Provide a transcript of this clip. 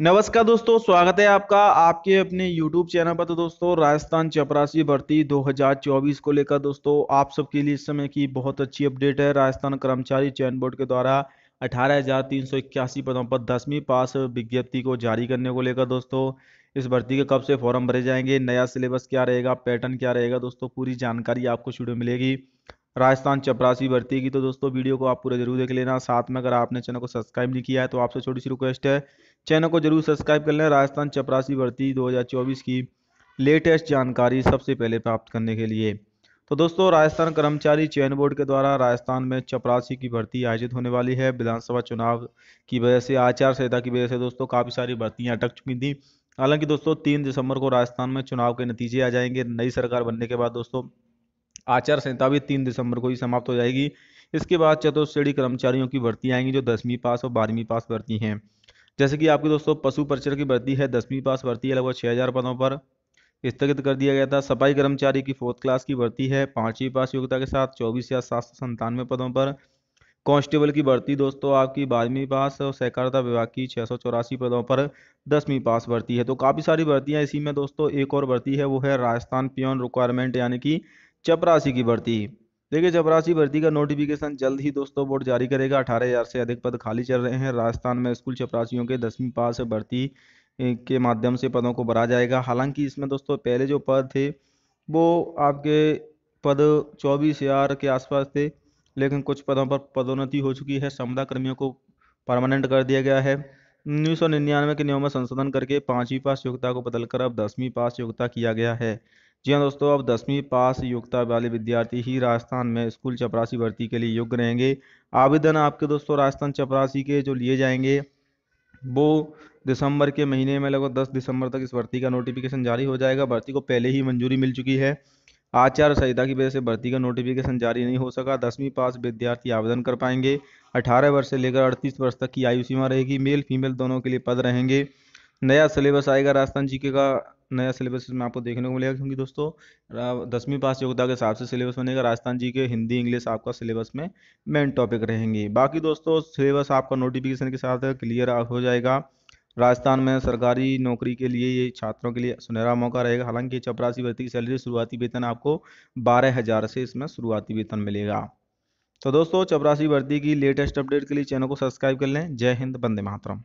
नमस्कार दोस्तों स्वागत है आपका आपके अपने YouTube चैनल पर तो दोस्तों राजस्थान चपरासी भर्ती 2024 को लेकर दोस्तों आप सबके लिए इस समय की बहुत अच्छी अपडेट है राजस्थान कर्मचारी चयन बोर्ड के द्वारा अठारह पदों पर दसवीं पास विज्ञप्ति को जारी करने को लेकर दोस्तों इस भर्ती के कब से फॉर्म भरे जाएंगे नया सिलेबस क्या रहेगा पैटर्न क्या रहेगा दोस्तों पूरी जानकारी आपको शुरू मिलेगी राजस्थान चपरासी भर्ती की तो दोस्तों वीडियो को आप पूरा जरूर देख लेना साथ में अगर आपने चैनल को सब्सक्राइब नहीं किया है तो आपसे छोटी सी रिक्वेस्ट है चैनल को जरूर सब्सक्राइब कर लें राजस्थान चपरासी भर्ती 2024 की लेटेस्ट जानकारी सबसे पहले प्राप्त करने के लिए तो दोस्तों राजस्थान कर्मचारी चयन बोर्ड के द्वारा राजस्थान में चपरासी की भर्ती आयोजित होने वाली है विधानसभा चुनाव की वजह से आचार संहिता की वजह से दोस्तों काफ़ी सारी भर्तियाँ अटक चुकी थी हालांकि दोस्तों तीन दिसंबर को राजस्थान में चुनाव के नतीजे आ जाएंगे नई सरकार बनने के बाद दोस्तों आचार संहिता भी तीन दिसंबर को ही समाप्त हो जाएगी इसके बाद चतुर्थ श्रेणी कर्मचारियों की भर्ती आएंगी जो दसवीं पास और बारहवीं पास भर्ती हैं जैसे कि आपके दोस्तों पशु परिचर की भर्ती है दसवीं पास भर्ती है लगभग छः हज़ार पदों पर स्थगित कर दिया गया था सफाई कर्मचारी की फोर्थ क्लास की भर्ती है पाँचवीं पास योग्यता के साथ चौबीस या सात सौ संतानवे पदों पर कांस्टेबल की भर्ती दोस्तों आपकी बारहवीं पास और सहकारिता विभाग की छः सौ चौरासी पदों पर दसवीं पास भर्ती है तो काफ़ी सारी भर्तियाँ इसी में दोस्तों एक और भर्ती है वो है राजस्थान पियोन रिक्वायरमेंट यानी कि चपरासी की भर्ती देखिए चपरासी भर्ती का नोटिफिकेशन जल्द ही दोस्तों बोर्ड जारी करेगा अठारह हज़ार से अधिक पद खाली चल रहे हैं राजस्थान में स्कूल चपरासियों के दसवीं पास भर्ती के माध्यम से पदों को भरा जाएगा हालांकि इसमें दोस्तों पहले जो पद थे वो आपके पद चौबीस हज़ार के आसपास थे लेकिन कुछ पदों पर पदोन्नति हो चुकी है संविदा कर्मियों को परमानेंट कर दिया गया है उन्नीस सौ निन्यानवे के नियमों में संशोधन करके पाँचवीं पास योग्यता को बदलकर अब दसवीं पास योग्यता किया गया है जी हाँ दोस्तों अब दसवीं पास योग्यता वाले विद्यार्थी ही राजस्थान में स्कूल चपरासी भर्ती के लिए योग्य रहेंगे आवेदन आपके दोस्तों राजस्थान चपरासी के जो लिए जाएंगे वो दिसंबर के महीने में लगभग दस दिसंबर तक इस भर्ती का नोटिफिकेशन जारी हो जाएगा भर्ती को पहले ही मंजूरी मिल चुकी है आचार संहिता की वजह से भर्ती का नोटिफिकेशन जारी नहीं हो सका दसवीं पास विद्यार्थी आवेदन कर पाएंगे अठारह वर्ष से लेकर अड़तीस वर्ष तक की आयु सीमा रहेगी मेल फीमेल दोनों के लिए पद रहेंगे नया सिलेबस आएगा राजस्थान जीके का नया सिलेबस इसमें आपको देखने को मिलेगा क्योंकि दोस्तों दसवीं पास योग्यता के हिसाब से सिलेबस बनेगा राजस्थान जी के हिंदी इंग्लिश आपका सिलेबस में मेन टॉपिक रहेंगे बाकी दोस्तों सिलेबस आपका नोटिफिकेशन के साथ क्लियर हो जाएगा राजस्थान में सरकारी नौकरी के लिए ये छात्रों के लिए सुनहरा मौका रहेगा हालांकि चपरासी भर्ती की सैलरी शुरुआती वेतन आपको बारह हज़ार से इसमें शुरुआती वेतन मिलेगा तो दोस्तों चपरासी भर्ती की लेटेस्ट अपडेट के लिए चैनल को सब्सक्राइब कर लें जय हिंद बंदे मातरम